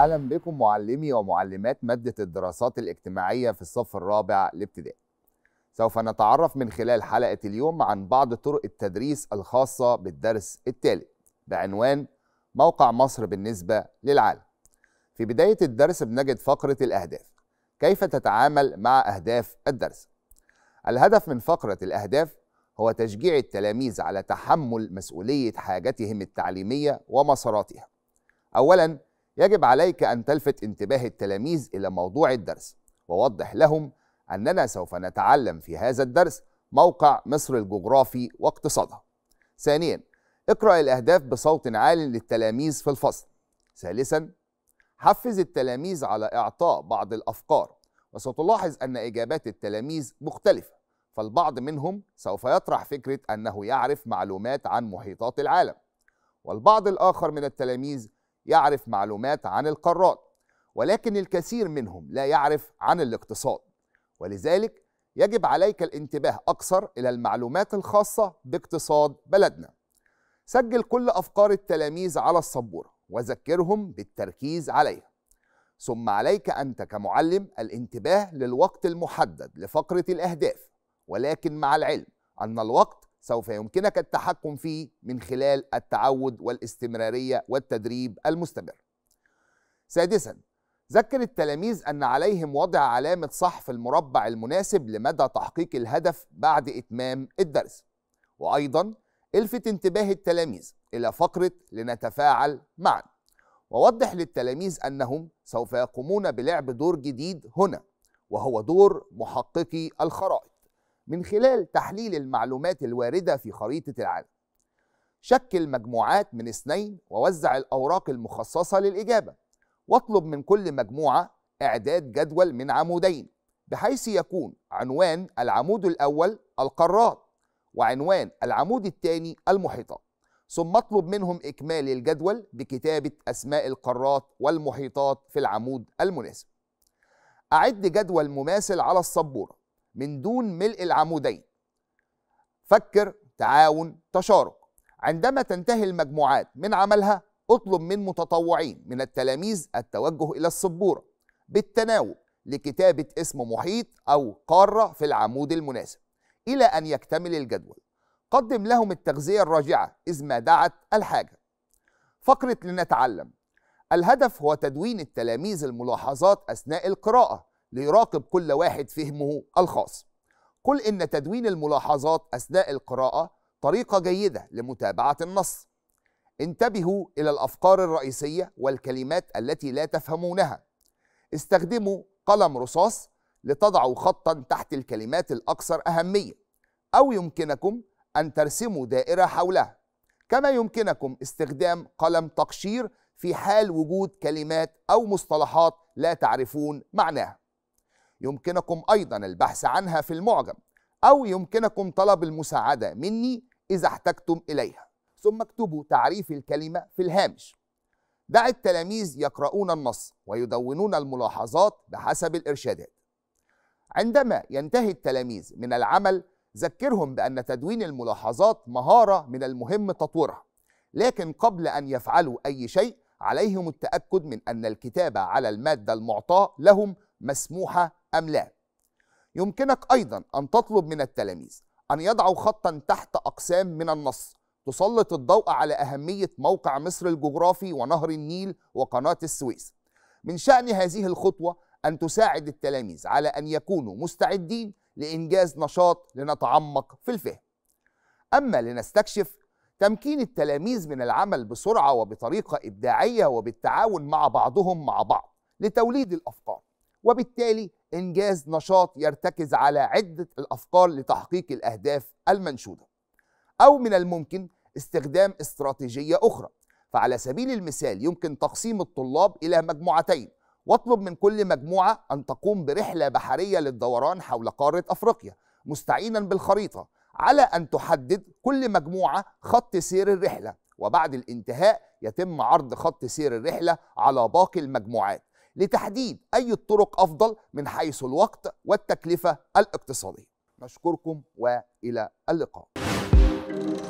اهلا بكم معلمي ومعلمات ماده الدراسات الاجتماعيه في الصف الرابع الابتدائي. سوف نتعرف من خلال حلقه اليوم عن بعض طرق التدريس الخاصه بالدرس التالي بعنوان موقع مصر بالنسبه للعالم. في بدايه الدرس بنجد فقره الاهداف. كيف تتعامل مع اهداف الدرس؟ الهدف من فقره الاهداف هو تشجيع التلاميذ على تحمل مسؤوليه حاجتهم التعليميه ومساراتها. اولا يجب عليك أن تلفت انتباه التلاميذ إلى موضوع الدرس ووضح لهم أننا سوف نتعلم في هذا الدرس موقع مصر الجغرافي واقتصادها ثانيا اقرأ الأهداف بصوت عال للتلاميذ في الفصل ثالثا حفز التلاميذ على إعطاء بعض الأفكار وستلاحظ أن إجابات التلاميذ مختلفة فالبعض منهم سوف يطرح فكرة أنه يعرف معلومات عن محيطات العالم والبعض الآخر من التلاميذ يعرف معلومات عن القارات ولكن الكثير منهم لا يعرف عن الاقتصاد ولذلك يجب عليك الانتباه أكثر إلى المعلومات الخاصة باقتصاد بلدنا سجل كل أفكار التلاميذ على السبورة وذكرهم بالتركيز عليها ثم عليك أنت كمعلم الانتباه للوقت المحدد لفقرة الأهداف ولكن مع العلم أن الوقت سوف يمكنك التحكم فيه من خلال التعود والاستمرارية والتدريب المستمر. سادساً ذكر التلاميذ أن عليهم وضع علامة صح في المربع المناسب لمدى تحقيق الهدف بعد إتمام الدرس. وأيضاً الفت انتباه التلاميذ إلى فقرة لنتفاعل معا. ووضح للتلاميذ أنهم سوف يقومون بلعب دور جديد هنا وهو دور محققي الخرائط من خلال تحليل المعلومات الواردة في خريطة العالم شكل مجموعات من اثنين ووزع الأوراق المخصصة للإجابة واطلب من كل مجموعة إعداد جدول من عمودين بحيث يكون عنوان العمود الأول القارات وعنوان العمود الثاني المحيطات ثم اطلب منهم إكمال الجدول بكتابة أسماء القارات والمحيطات في العمود المناسب أعد جدول مماثل على السبورة من دون ملء العمودين فكر تعاون تشارك عندما تنتهي المجموعات من عملها اطلب من متطوعين من التلاميذ التوجه الى السبوره بالتناوب لكتابه اسم محيط او قاره في العمود المناسب الى ان يكتمل الجدول قدم لهم التغذيه الراجعه اذ ما دعت الحاجه فقره لنتعلم الهدف هو تدوين التلاميذ الملاحظات اثناء القراءه ليراقب كل واحد فهمه الخاص قل إن تدوين الملاحظات أثناء القراءة طريقة جيدة لمتابعة النص انتبهوا إلى الأفكار الرئيسية والكلمات التي لا تفهمونها استخدموا قلم رصاص لتضعوا خطا تحت الكلمات الأكثر أهمية أو يمكنكم أن ترسموا دائرة حولها كما يمكنكم استخدام قلم تقشير في حال وجود كلمات أو مصطلحات لا تعرفون معناها يمكنكم أيضا البحث عنها في المعجم أو يمكنكم طلب المساعدة مني إذا احتجتم إليها ثم اكتبوا تعريف الكلمة في الهامش دع التلاميذ يقرؤون النص ويدونون الملاحظات بحسب الإرشادات عندما ينتهي التلاميذ من العمل ذكرهم بأن تدوين الملاحظات مهارة من المهم تطويرها لكن قبل أن يفعلوا أي شيء عليهم التأكد من أن الكتابة على المادة المعطاة لهم مسموحة أم لا يمكنك أيضا أن تطلب من التلاميذ أن يضعوا خطا تحت أقسام من النص تسلط الضوء على أهمية موقع مصر الجغرافي ونهر النيل وقناة السويس من شأن هذه الخطوة أن تساعد التلاميذ على أن يكونوا مستعدين لإنجاز نشاط لنتعمق في الفهم أما لنستكشف تمكين التلاميذ من العمل بسرعة وبطريقة إبداعية وبالتعاون مع بعضهم مع بعض لتوليد الأفكار وبالتالي إنجاز نشاط يرتكز على عدة الأفكار لتحقيق الأهداف المنشودة أو من الممكن استخدام استراتيجية أخرى فعلى سبيل المثال يمكن تقسيم الطلاب إلى مجموعتين واطلب من كل مجموعة أن تقوم برحلة بحرية للدوران حول قارة أفريقيا مستعينا بالخريطة على أن تحدد كل مجموعة خط سير الرحلة وبعد الانتهاء يتم عرض خط سير الرحلة على باقي المجموعات لتحديد أي الطرق أفضل من حيث الوقت والتكلفة الاقتصادية نشكركم وإلى اللقاء